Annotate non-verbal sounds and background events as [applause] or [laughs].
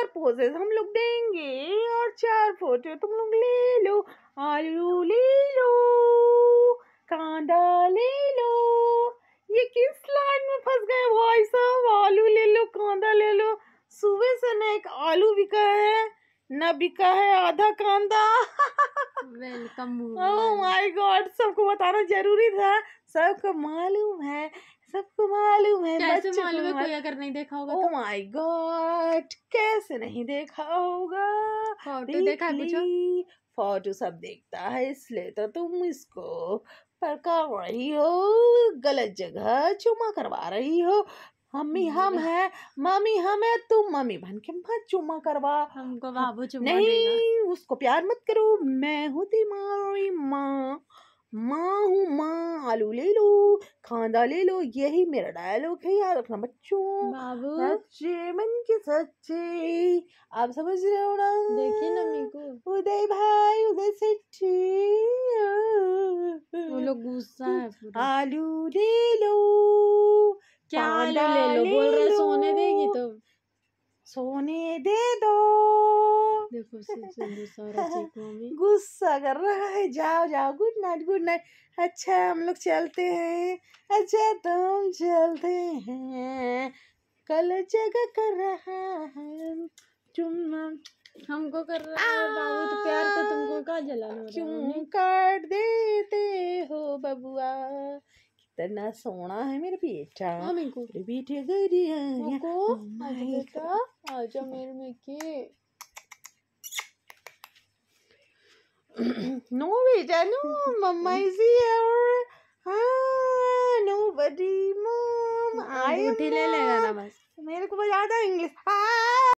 चार पोजेस हम लोग देंगे और चार फोटो तुम लोग ले लो आलू ले लो कांदा ले लो ये किस लाइन में फंस गए भाई साहब आलू ले लो कांदा ले लो सुबह से ना एक आलू बिका है ना बिका है आधा कांदा वेलकम ओह माय गॉड सबको बताना जरूरी था सबको मालूम है सबको मालूम है कैसे मालूम है कोई अगर नहीं देखा होगा ओ माय गॉड कैसे नहीं देखा होगा फोटो देखा कुछ फोटो सब देखता है इसलिए तो तुम इसको पड़का रही हो गलत जगह चुमा करवा रही हो मम्मी हम्म, हम है मम्मी हम है तुम मम्मी बन के मत चुमा करवा हमको बाबू चुमा नहीं देना। उसको प्यार मत करो मैं हूँ तुम्हारी माँ माँ हूँ माँ आलू ले लो खांदा ले लो यही मेरा डायलॉग है याद रखना बच्चों सच्चे मन के सच्चे आप समझ रहे हो ना देखिए नमी को उदय भाई उदय सच्चे वो लोग गुस्सा है आलू ले लो क्या आलू ले लो बोल रहे सोने देगी तो सोने दे दो [laughs] गुस्सा कर रहा है जाओ जाओ गुड नाइट गुड नाइट अच्छा हम लोग चलते हैं अच्छा तुम चलते हैं कल जगह कर रहा है चुम्मा हमको कर रहा है बाबू तो प्यार को तुमको कहा जलाना क्यों काट देते हो बबुआ कितना सोना है मेरे बेटा हाँ, मेरे बेटे गरिया हाँ, आजा मेरे में के no, wait, I no, Mama is here. Ah, nobody mom. I am. लगा ना बस. मेरे को बजा दो इंग्लिश. हाँ.